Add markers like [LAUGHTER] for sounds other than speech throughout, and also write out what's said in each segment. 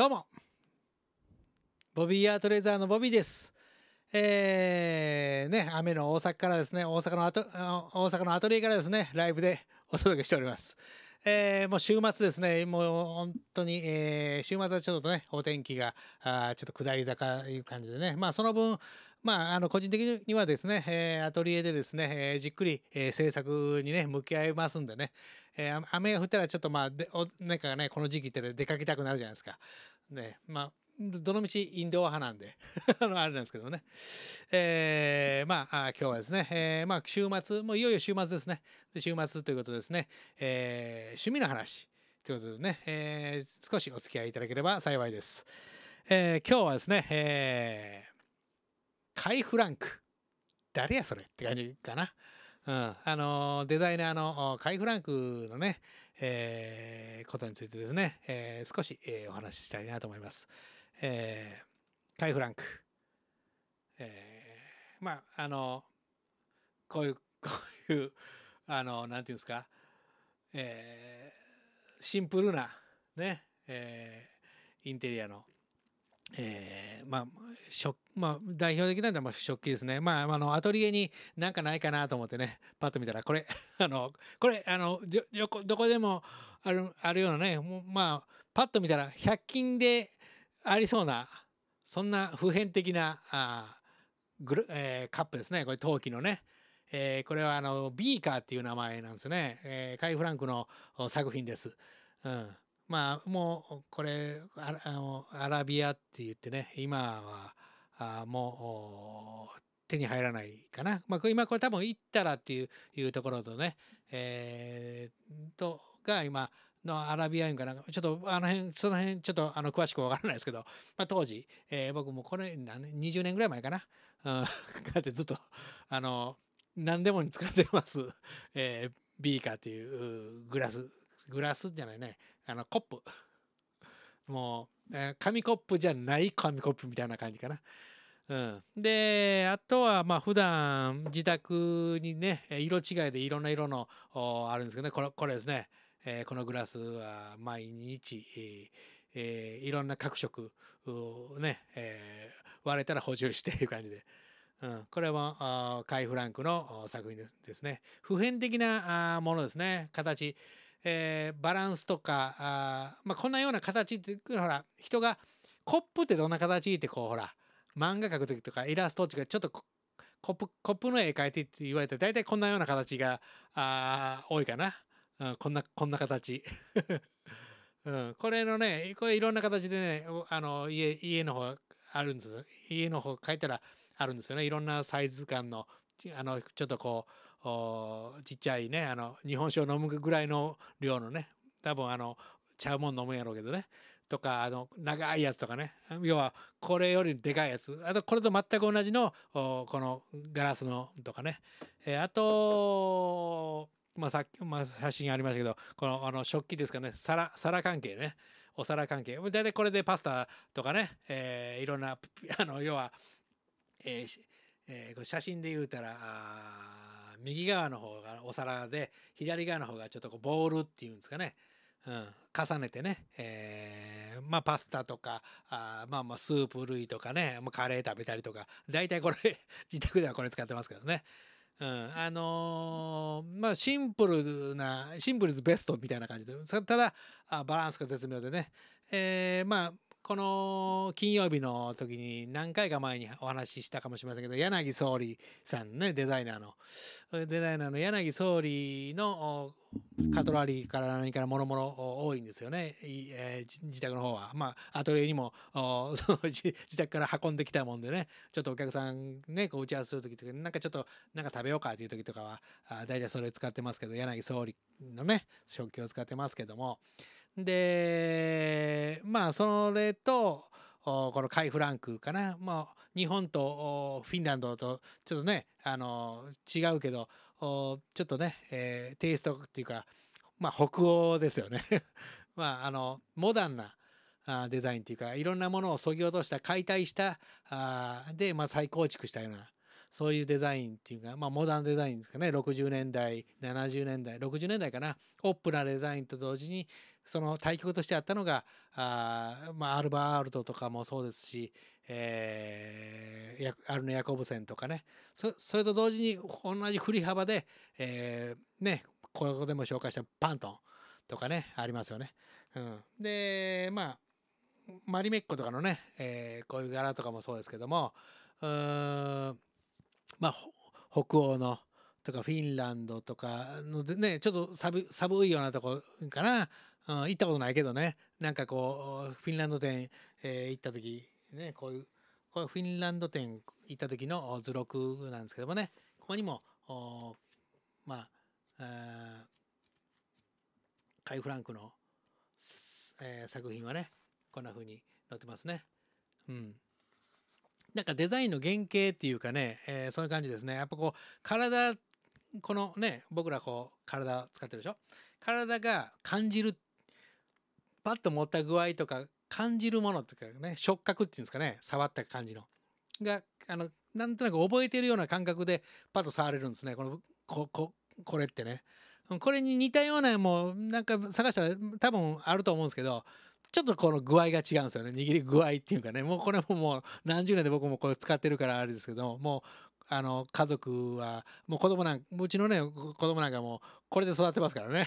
どうもボビーアートレザーのボビーです。えー、ね、雨の大阪からですね、大阪のアト、大阪のアトリエからですね、ライブでお届けしております。えー、もう週末ですね、もう本当に、えー、週末はちょっとね、お天気が、あちょっと下り坂いう感じでね、まあその分、まあ、あの、個人的にはですね、えー、アトリエでですね、えー、じっくり、えー、制作にね、向き合いますんでね、えー、雨が降ったらちょっとまあ、でおなんかね、この時期って出かけたくなるじゃないですか。ね、まあ、どのみちインドア派なんで [LAUGHS] ああれなんですけどね。えー、まあ、今日はですね、えー、まあ、週末、もういよいよ週末ですね。で週末ということですね、えー、趣味の話ということでね、えー、少しお付き合いいただければ幸いです。えー、今日はですね、えー、カイ・フランク。誰やそれって感じかな。うん、あのデザイナーのカイ・フランクのね、えー、ことについてですね、えー、少し、えー、お話ししたいなと思います。えー、カイ・フランク、えー、まああのこういう [LAUGHS] こういうあのなんていうんですか、えー、シンプルなね、えー、インテリアのえー、まあ、食、まあ、代表的なのは、食器ですね。まあ、あの、アトリエになんかないかなと思ってね、パッと見たら、これ、[LAUGHS] あの、これ、あの、どこ、どこでもある、あるようなね、まあ、パッと見たら、100均でありそうな、そんな普遍的な、あグえー、カップですね。これ、陶器のね。えー、これは、あの、ビーカーっていう名前なんですね。えー、カイ・フランクの作品です。うん。まあもうこれあのアラビアって言ってね今はあもう手に入らないかな、まあ、今これ多分「行ったら」っていういうところとね、えー、とが今のアラビアンかなちょっとあの辺その辺ちょっとあの詳しくわからないですけど、まあ、当時、えー、僕もこれ20年ぐらい前かな、うん、かってずっとあの何でもに使ってます、えー、ビーカーというグラスグラスじゃないねあのコップ。[LAUGHS] もう、えー、紙コップじゃない紙コップみたいな感じかな。うん、であとはまあ普段自宅にね色違いでいろんな色のあるんですけどねこれこれですね、えー、このグラスは毎日、えーえー、いろんな各色ね、え割れたら補充していう感じで、うん、これはカイ・フランクの作品ですね普遍的なものですね形。えー、バランスとかあ、まあ、こんなような形ってほら人がコップってどんな形ってこうほら漫画描く時とかイラストうかちょっとコップコップの絵描いてって言われたら大体こんなような形があ多いかな、うん、こんなこんな形、[LAUGHS] うん、これのねこれいろんな形でねあの家家の方あるんです家の方描いたらあるんですよねいろんなサイズ感のあのちょっとこうちっちゃいねあの日本酒を飲むぐらいの量のね多分あのちゃうもん飲むやろうけどねとかあの長いやつとかね要はこれよりでかいやつあとこれと全く同じのこのガラスのとかね、えー、あとまあ、さっき、まあ、写真ありましたけど、このあの食器ですかね、皿、皿関係ね、お皿関係。大体これでパスタとかね、えー、いろんな、あの、要は、えーえー、写真で言うたら、右側の方がお皿で左側の方がちょっとこうボールっていうんですかね、うん、重ねてね、えー、まあパスタとかあまあまあスープ類とかね、もうカレー食べたりとか大体これ [LAUGHS] 自宅ではこれ使ってますけどね。うん、あのー、まあシンプルなシンプルズベストみたいな感じでただあバランスが絶妙でね、えー、まあこの金曜日の時に何回か前にお話ししたかもしれませんけど柳総理さんねデザイナーのデザイナーの柳総理のカトラリーから何からもろもろ多いんですよね、えー、自宅の方は。まあアトリエにも [LAUGHS] その自宅から運んできたもんでねちょっとお客さんねこう打ち合わせする時とかなんかちょっとなんか食べようかという時とかは大体それ使ってますけど柳総理のね食器を使ってますけども。でまあそれとこのカイ・フランクかな、日本とフィンランドとちょっとねあの違うけどちょっとね、えー、テイストっていうか、まあ、北欧ですよね [LAUGHS] まあ、あのモダンなデザインっていうかいろんなものをそぎ落とした解体したあで、まあ、再構築したようなそういうデザインっていうか、まあ、モダンデザインですかね60年代70年代60年代かなオップなデザインと同時にその対局としてあったのがあ、まあ、アルバールトとかもそうですし、えー、アルネ・ヤコブセンとかねそれと同時に同じ振り幅で、えー、ね、ここでも紹介したパントンとかねありますよね。うん、でまあマリメッコとかのね、えー、こういう柄とかもそうですけどもうまあ北欧のとかフィンランドとかのでねちょっと寒いようなとこかなうん、行ったことないけどねなんかこうフィンランド店、えー、行った時ねこういうこうフィンランド店行った時の図録なんですけどもねここにもまあカイ・フランクの、えー、作品はねこんな風に載ってますね。うん、なんかデザインの原型っていうかね、えー、そういう感じですね。やっぱこう体このね僕らこう体使ってるでしょ体が感じるパッと持った具合とか感じるものとかね触覚っていうんですかね触った感じのがあのなんとなく覚えてるような感覚でパッと触れるんですねこのこここれってねこれに似たようなもうなんか探したら多分あると思うんですけどちょっとこの具合が違うんですよね握り具合っていうかねもうこれももう何十年で僕もこれ使ってるからあれですけどもうあの家族はもう子供なんうちのね子供なんかもうこれで育ってますからね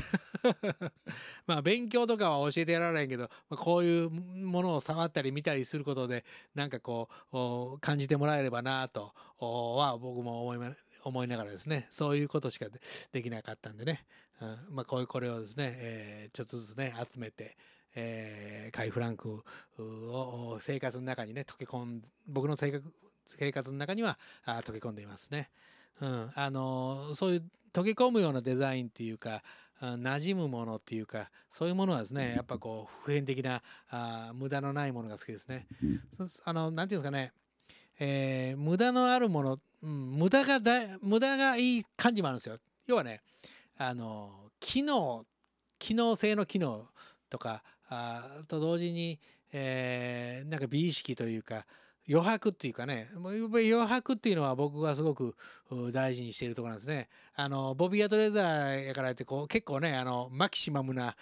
[LAUGHS] まあ勉強とかは教えてやらへんけど、まあ、こういうものを触ったり見たりすることでなんかこう感じてもらえればなとは僕も思いま思いながらですねそういうことしかできなかったんでね、うん、まあこういうこれをですね、えー、ちょっとずつね集めて、えー、カイ・フランクを生活の中にね溶け込ん僕の性格生活の中にはあ溶け込んでいますね。うん、あのそういう溶け込むようなデザインっていうか馴染むものっていうかそういうものはですねやっぱこう普遍的なあ無駄のないものが好きですね。あのなていうんですかね、えー、無駄のあるもの、うん、無駄がだ無駄がいい感じもあるんですよ。要はねあの機能機能性の機能とかあと同時に、えー、なんか美意識というか余白っていうかね余白っていうのは僕がすごく大事にしているところなんですね。あのボビー・アトレーザーやからってこう結構ねあのマキシマムな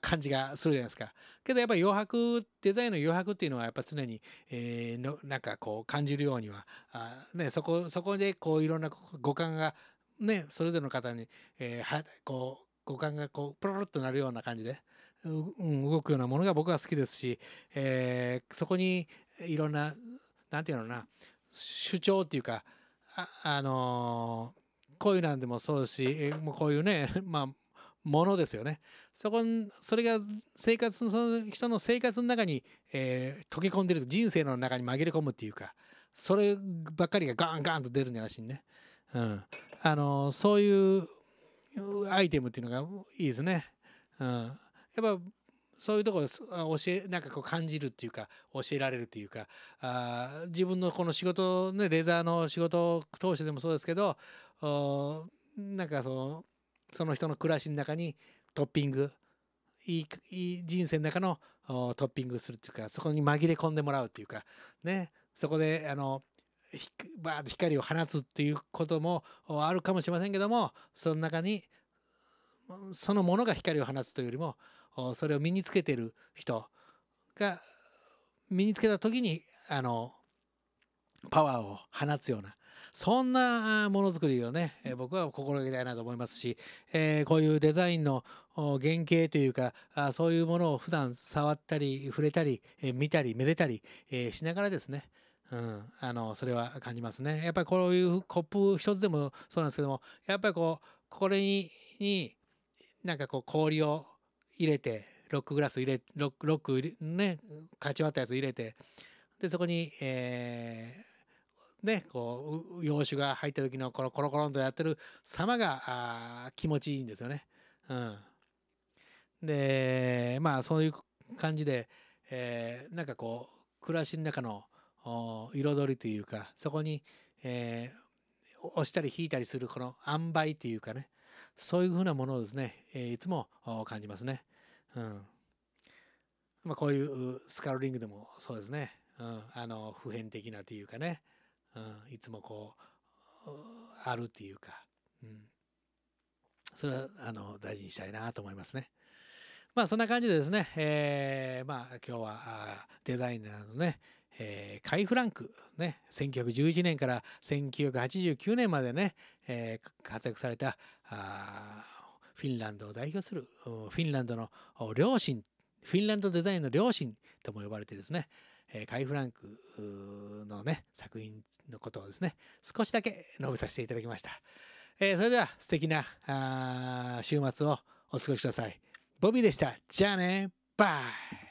感じがするじゃないですか。けどやっぱり余白デザインの余白っていうのはやっぱ常に、えー、のなんかこう感じるようにはあ、ね、そこそこでこういろんな五感が、ね、それぞれの方に、えー、はこう五感がこうプロロッとなるような感じで。動くようなものが僕は好きですし、えー、そこにいろんな何て言うのな主張っていうかあのー、こういうなんでもそうしもうこういうね [LAUGHS] まあものですよね。そこそれが生活その人の生活の中に、えー、溶け込んでると人生の中に紛れ込むっていうかそればっかりがガンガンと出るんじゃなしいね、うんあのー、そういうアイテムっていうのがいいですね。うん、やっぱそういうところ教えなんかこう感じるっていうか教えられるというかあ自分のこの仕事ねレザーの仕事を通してでもそうですけどなんかそのその人の暮らしの中にトッピングいい人生の中のトッピングするっていうかそこに紛れ込んでもらうっていうかねそこであのバーッと光を放つっていうこともあるかもしれませんけどもその中にそのものが光を放つというよりもそれを身につけてる人が身につけた時にあのパワーを放つようなそんなものづくりをね、え僕は心がけたいなと思いますし、えこういうデザインの原型というかあそういうものを普段触ったり触れたり、え見たりめでたり、えしながらですねうん、あのそれは感じますねやっぱりこういうコップ一つでもそうなんですけどもやっぱりこうこれにになんかこう氷を入れてロックグラス入れロックロックねかち割ったやつ入れてでそこに、えー、ねこう洋酒が入った時のこのコロコロンとやってる様が気持ちいいんですよね。うん、でまあそういう感じで、えー、なんかこう暮らしの中の彩りというかそこに、えー、押したり引いたりするこの塩梅というかねそういうふうなものをですね、えー、いつも感じますね。うん。まあ、こういうスカルリングでもそうですね。うん、あの普遍的なというかね、うん、いつもこうあるというか、うん、それはあの大事にしたいなと思いますね。まあそんな感じでですね、えー、まあ今日はデザイナーのね、えー、カイ・フランク、ね、1911年から1989年までね、えー、活躍されたあフィンランドを代表するフィンランドの両親フィンランドデザインの両親とも呼ばれてですね、えカイ・フランクのね作品のことをですね少しだけ述べさせていただきました、えー、それでは素敵なあ週末をお過ごしくださいボビーでしたじゃあねバイ